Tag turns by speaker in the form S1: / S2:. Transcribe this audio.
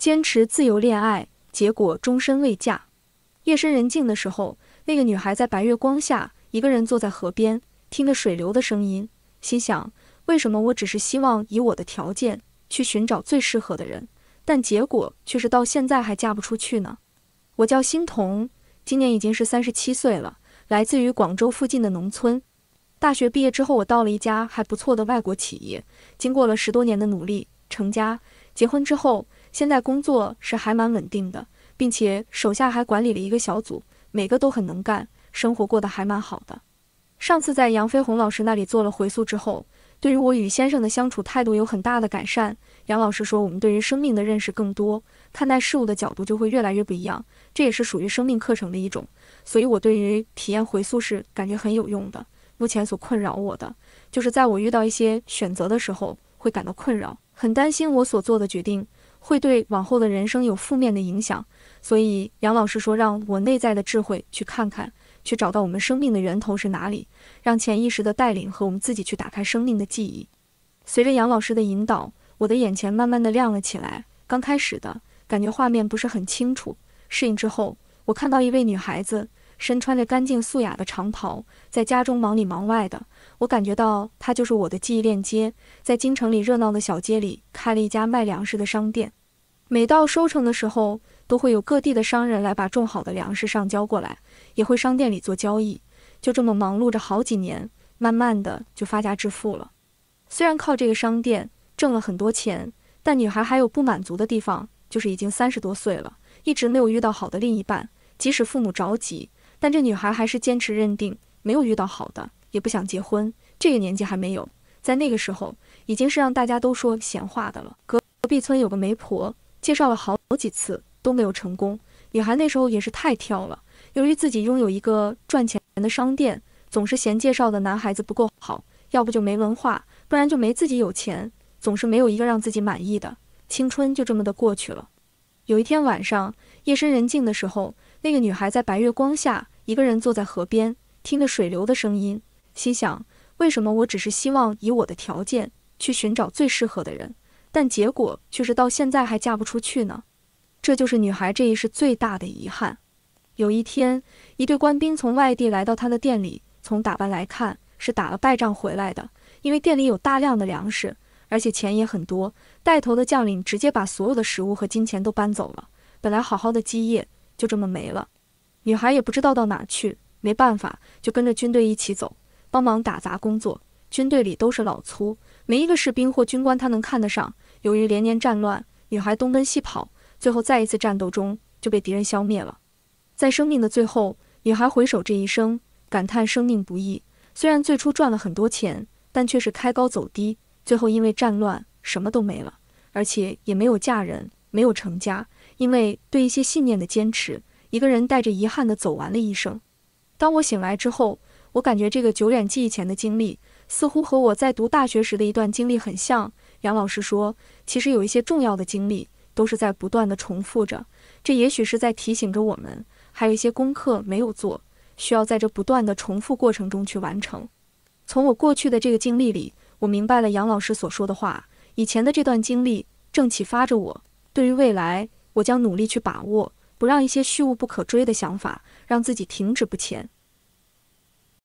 S1: 坚持自由恋爱，结果终身未嫁。夜深人静的时候，那个女孩在白月光下，一个人坐在河边，听着水流的声音，心想：为什么我只是希望以我的条件去寻找最适合的人，但结果却是到现在还嫁不出去呢？我叫欣桐，今年已经是三十七岁了，来自于广州附近的农村。大学毕业之后，我到了一家还不错的外国企业，经过了十多年的努力，成家。结婚之后。现在工作是还蛮稳定的，并且手下还管理了一个小组，每个都很能干，生活过得还蛮好的。上次在杨飞鸿老师那里做了回溯之后，对于我与先生的相处态度有很大的改善。杨老师说，我们对于生命的认识更多，看待事物的角度就会越来越不一样，这也是属于生命课程的一种。所以，我对于体验回溯是感觉很有用的。目前所困扰我的，就是在我遇到一些选择的时候，会感到困扰，很担心我所做的决定。会对往后的人生有负面的影响，所以杨老师说让我内在的智慧去看看，去找到我们生命的源头是哪里，让潜意识的带领和我们自己去打开生命的记忆。随着杨老师的引导，我的眼前慢慢的亮了起来。刚开始的感觉画面不是很清楚，适应之后，我看到一位女孩子。身穿着干净素雅的长袍，在家中忙里忙外的，我感觉到他就是我的记忆链接。在京城里热闹的小街里，开了一家卖粮食的商店。每到收成的时候，都会有各地的商人来把种好的粮食上交过来，也会商店里做交易。就这么忙碌着好几年，慢慢的就发家致富了。虽然靠这个商店挣了很多钱，但女孩还有不满足的地方，就是已经三十多岁了，一直没有遇到好的另一半，即使父母着急。但这女孩还是坚持认定没有遇到好的，也不想结婚。这个年纪还没有，在那个时候已经是让大家都说闲话的了。隔隔壁村有个媒婆介绍了好好几次都没有成功。女孩那时候也是太挑了，由于自己拥有一个赚钱的商店，总是嫌介绍的男孩子不够好，要不就没文化，不然就没自己有钱，总是没有一个让自己满意的。青春就这么的过去了。有一天晚上，夜深人静的时候，那个女孩在白月光下。一个人坐在河边，听着水流的声音，心想：为什么我只是希望以我的条件去寻找最适合的人，但结果却是到现在还嫁不出去呢？这就是女孩这一世最大的遗憾。有一天，一队官兵从外地来到她的店里，从打扮来看是打了败仗回来的。因为店里有大量的粮食，而且钱也很多，带头的将领直接把所有的食物和金钱都搬走了。本来好好的基业就这么没了。女孩也不知道到哪去，没办法，就跟着军队一起走，帮忙打杂工作。军队里都是老粗，没一个士兵或军官她能看得上。由于连年战乱，女孩东奔西跑，最后在一次战斗中就被敌人消灭了。在生命的最后，女孩回首这一生，感叹生命不易。虽然最初赚了很多钱，但却是开高走低，最后因为战乱什么都没了，而且也没有嫁人，没有成家，因为对一些信念的坚持。一个人带着遗憾地走完了一生。当我醒来之后，我感觉这个久远记忆前的经历，似乎和我在读大学时的一段经历很像。杨老师说，其实有一些重要的经历都是在不断地重复着，这也许是在提醒着我们，还有一些功课没有做，需要在这不断的重复过程中去完成。从我过去的这个经历里，我明白了杨老师所说的话。以前的这段经历正启发着我，对于未来，我将努力去把握。不让一些虚无不可追的想法让自己停止不前。